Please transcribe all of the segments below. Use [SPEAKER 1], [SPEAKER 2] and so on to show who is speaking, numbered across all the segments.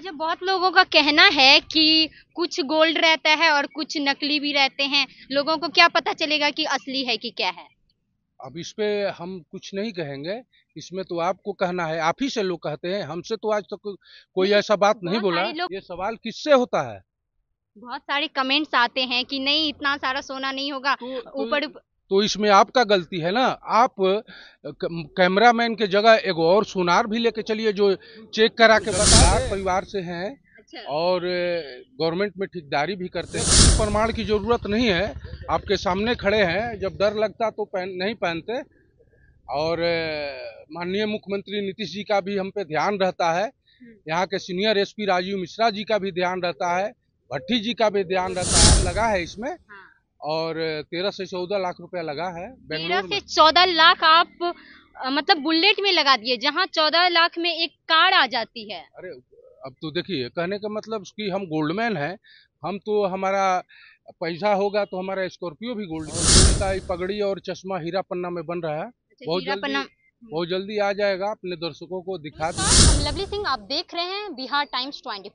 [SPEAKER 1] मुझे बहुत लोगों का कहना है कि कुछ गोल्ड रहता है और कुछ नकली भी रहते हैं लोगों को क्या पता चलेगा कि असली है कि क्या है
[SPEAKER 2] अब इस पे हम कुछ नहीं कहेंगे इसमें तो आपको कहना है आप ही से लोग कहते हैं हमसे तो आज तक तो कोई ऐसा बात नहीं बोला ये सवाल किससे होता है
[SPEAKER 1] बहुत सारे कमेंट्स आते हैं कि नहीं इतना सारा सोना नहीं होगा तो, तो ऊपर तो,
[SPEAKER 2] तो इसमें आपका गलती है ना आप कैमरामैन के जगह एक और सुनार भी लेके चलिए जो चेक करा के बता परिवार से हैं अच्छा। और गवर्नमेंट में ठेकेदारी भी करते हैं प्रमाण की ज़रूरत नहीं है आपके सामने खड़े हैं जब डर लगता तो पहन नहीं पहनते और माननीय मुख्यमंत्री नीतीश जी का भी हम पे ध्यान रहता है यहाँ के सीनियर एसपी राजीव मिश्रा जी का भी ध्यान रहता है भट्टी जी का भी ध्यान रहता है लगा है इसमें हाँ। और तेरह से चौदह लाख रुपया लगा है तेरह से
[SPEAKER 1] चौदह लाख आप मतलब बुलेट में लगा दिए जहाँ चौदह लाख में एक कार आ जाती है
[SPEAKER 2] अरे अब तो देखिए कहने का मतलब कि हम गोल्डमैन हैं हम तो हमारा पैसा होगा तो हमारा स्कॉर्पियो भी गोल्ड हाँ। का पगड़ी और चश्मा हीरा पन्ना में बन रहा है अच्छा, बहुत जल्दी हम्म। बहुत जल्दी आ जाएगा अपने दर्शकों को दिखा दी
[SPEAKER 1] लवली सिंह आप देख रहे हैं बिहार टाइम्स ट्वेंटी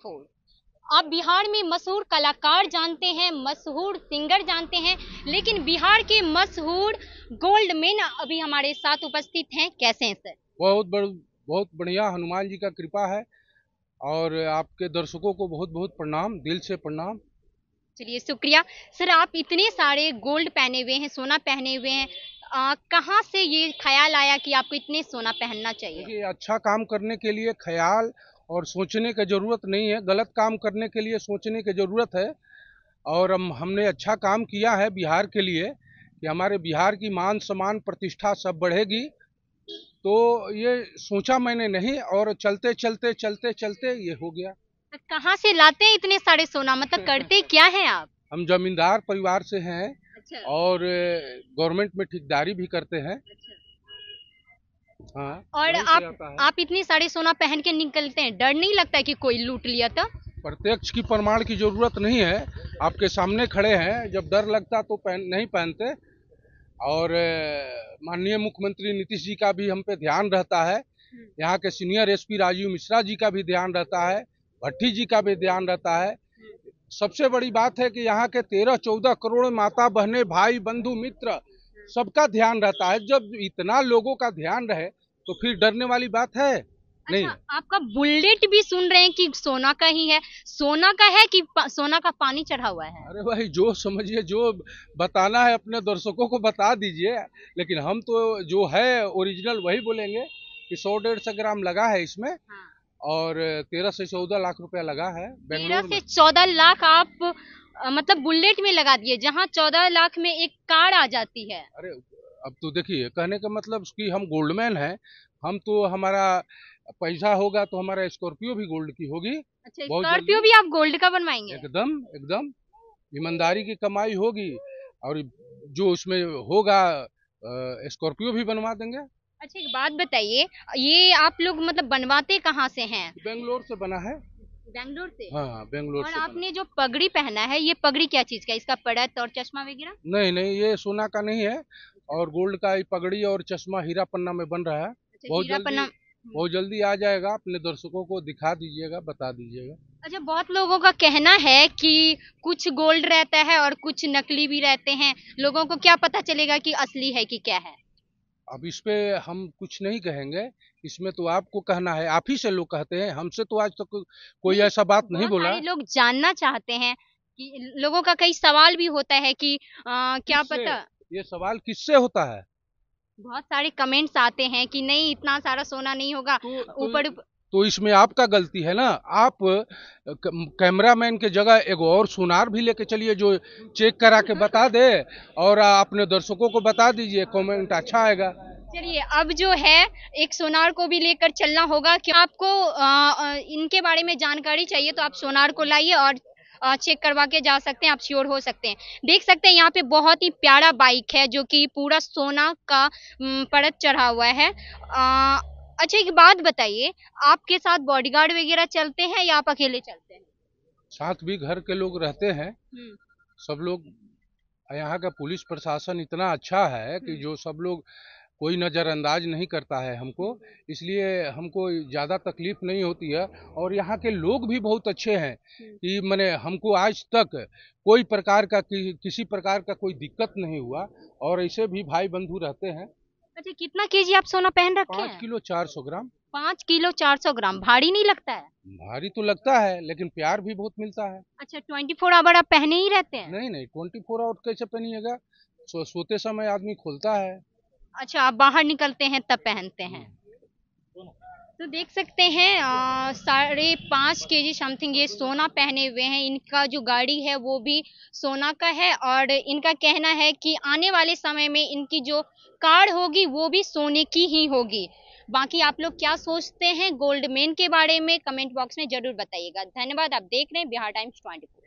[SPEAKER 1] आप बिहार में मशहूर कलाकार जानते हैं मशहूर सिंगर जानते हैं लेकिन बिहार के मशहूर गोल्ड मैन अभी हमारे साथ उपस्थित हैं कैसे हैं सर
[SPEAKER 2] बहुत बड़, बहुत बढ़िया हनुमान जी का कृपा है और आपके दर्शकों को बहुत बहुत प्रणाम दिल से प्रणाम
[SPEAKER 1] चलिए शुक्रिया सर आप इतने सारे गोल्ड पहने हुए हैं सोना पहने हुए हैं कहाँ से ये ख्याल आया कि आपको इतने सोना पहनना चाहिए
[SPEAKER 2] अच्छा काम करने के लिए ख्याल और सोचने की ज़रूरत नहीं है गलत काम करने के लिए सोचने की ज़रूरत है और हम हमने अच्छा काम किया है बिहार के लिए कि हमारे बिहार की मान सम्मान प्रतिष्ठा सब बढ़ेगी तो ये सोचा मैंने नहीं और चलते चलते चलते चलते ये हो गया
[SPEAKER 1] तो कहाँ से लाते हैं इतने सारे सोना मतलब करते क्या हैं आप
[SPEAKER 2] हम जमींदार परिवार से हैं अच्छा। और गवर्नमेंट में ठेकेदारी भी करते हैं अच्छा। हाँ, और आप
[SPEAKER 1] आप इतनी सारी सोना पहन के निकलते हैं डर नहीं लगता है कि कोई लूट लिया था
[SPEAKER 2] प्रत्यक्ष की प्रमाण की जरूरत नहीं है आपके सामने खड़े हैं जब डर लगता तो पहन नहीं पहनते और माननीय मुख्यमंत्री नीतीश जी का भी हम पे ध्यान रहता है यहाँ के सीनियर एसपी राजीव मिश्रा जी का भी ध्यान रहता है भट्टी जी का भी ध्यान रहता है सबसे बड़ी बात है कि यहाँ के तेरह चौदह करोड़ माता बहने भाई बंधु मित्र सबका ध्यान रहता है जब इतना लोगों का ध्यान रहे तो फिर डरने वाली बात है अच्छा, नहीं
[SPEAKER 1] आपका बुलेट भी सुन रहे हैं कि सोना का ही है सोना का है कि सोना का पानी चढ़ा हुआ है
[SPEAKER 2] अरे भाई जो समझिए जो बताना है अपने दर्शकों को बता दीजिए लेकिन हम तो जो है ओरिजिनल वही बोलेंगे कि सौ डेढ़ सौ ग्राम लगा है इसमें हाँ। और तेरह से चौदह लाख रुपया लगा है तेरह से
[SPEAKER 1] चौदह लाख आप मतलब बुलेट में लगा दिए जहाँ चौदह लाख में एक कार आ जाती है अरे
[SPEAKER 2] अब तो देखिए कहने का मतलब कि हम गोल्डमैन हैं हम तो हमारा पैसा होगा तो हमारा स्कॉर्पियो भी गोल्ड की होगी अच्छा स्कॉर्पियो भी
[SPEAKER 1] आप गोल्ड का बनवाएंगे
[SPEAKER 2] एकदम एकदम ईमानदारी की कमाई होगी और जो उसमें होगा स्कॉर्पियो भी बनवा देंगे अच्छा
[SPEAKER 1] एक बात बताइए ये आप लोग मतलब बनवाते कहाँ से हैं बेंगलोर से बना है बेंगलोर
[SPEAKER 2] से हाँ, हाँ बेंगलोर और से आपने
[SPEAKER 1] जो पगड़ी पहना है ये पगड़ी क्या चीज का इसका पड़त और चश्मा वगैरह
[SPEAKER 2] नहीं नहीं ये सोना का नहीं है और गोल्ड का ये पगड़ी और चश्मा हीरा पन्ना में बन रहा है अच्छा, बहुत जल्दी हम्म। बहुत जल्दी आ जाएगा अपने दर्शकों को दिखा दीजिएगा बता दीजिएगा
[SPEAKER 1] अच्छा बहुत लोगों का कहना है कि कुछ गोल्ड रहता है और कुछ नकली भी रहते हैं लोगों को क्या पता चलेगा कि असली है कि क्या है
[SPEAKER 2] अब इस पर हम कुछ नहीं कहेंगे इसमें तो आपको कहना है आप ही से लोग कहते हैं हमसे तो आज तक तो कोई ऐसा बात नहीं बोला
[SPEAKER 1] लोग जानना चाहते हैं कि लोगों का कई सवाल भी होता है कि आ, क्या पता
[SPEAKER 2] ये सवाल किससे होता है
[SPEAKER 1] बहुत सारे कमेंट्स आते हैं कि नहीं इतना सारा सोना नहीं होगा ऊपर तो, तो,
[SPEAKER 2] तो इसमें आपका गलती है ना आप कैमरामैन के जगह एक और सुनार भी लेके चलिए जो चेक करा के बता दे और अपने दर्शकों को बता दीजिए कमेंट अच्छा आएगा
[SPEAKER 1] चलिए अब जो है एक सोनार को भी लेकर चलना होगा क्यों आपको आ, इनके बारे में जानकारी चाहिए तो आप सोनार को लाइए और चेक करवा के जा सकते हैं आप श्योर हो सकते हैं देख सकते हैं यहाँ पे बहुत ही प्यारा बाइक है जो कि पूरा सोना का परत चढ़ा हुआ है आ, अच्छा एक बात बताइए आपके साथ बॉडीगार्ड वगैरह चलते हैं या आप अकेले चलते हैं
[SPEAKER 2] साथ भी घर के लोग रहते हैं हम्म। सब लोग यहाँ का पुलिस प्रशासन इतना अच्छा है कि हम्म। जो सब लोग कोई नज़रअंदाज नहीं करता है हमको इसलिए हमको ज़्यादा तकलीफ़ नहीं होती है और यहाँ के लोग भी बहुत अच्छे हैं हम्म। कि मैंने हमको आज तक कोई प्रकार का कि, किसी प्रकार का कोई दिक्कत नहीं हुआ और ऐसे भी भाई बंधु रहते हैं
[SPEAKER 1] अच्छा कितना केजी आप सोना पहन रखे पाँच
[SPEAKER 2] किलो चार सौ ग्राम
[SPEAKER 1] पाँच किलो चार सौ ग्राम भारी नहीं लगता है
[SPEAKER 2] भारी तो लगता है लेकिन प्यार भी बहुत मिलता है
[SPEAKER 1] अच्छा ट्वेंटी फोर आवर आप पहने ही रहते हैं
[SPEAKER 2] नहीं नहीं ट्वेंटी फोर आवर कैसे पहनिएगा सो, सोते समय आदमी खोलता है
[SPEAKER 1] अच्छा आप बाहर निकलते हैं तब पहनते हैं तो देख सकते हैं साढ़े पाँच के जी समथिंग ये सोना पहने हुए हैं इनका जो गाड़ी है वो भी सोना का है और इनका कहना है कि आने वाले समय में इनकी जो कार होगी वो भी सोने की ही होगी बाकी आप लोग क्या सोचते हैं गोल्ड मेन के बारे में कमेंट बॉक्स में जरूर बताइएगा धन्यवाद आप देख रहे हैं बिहार टाइम्स ट्वेंटी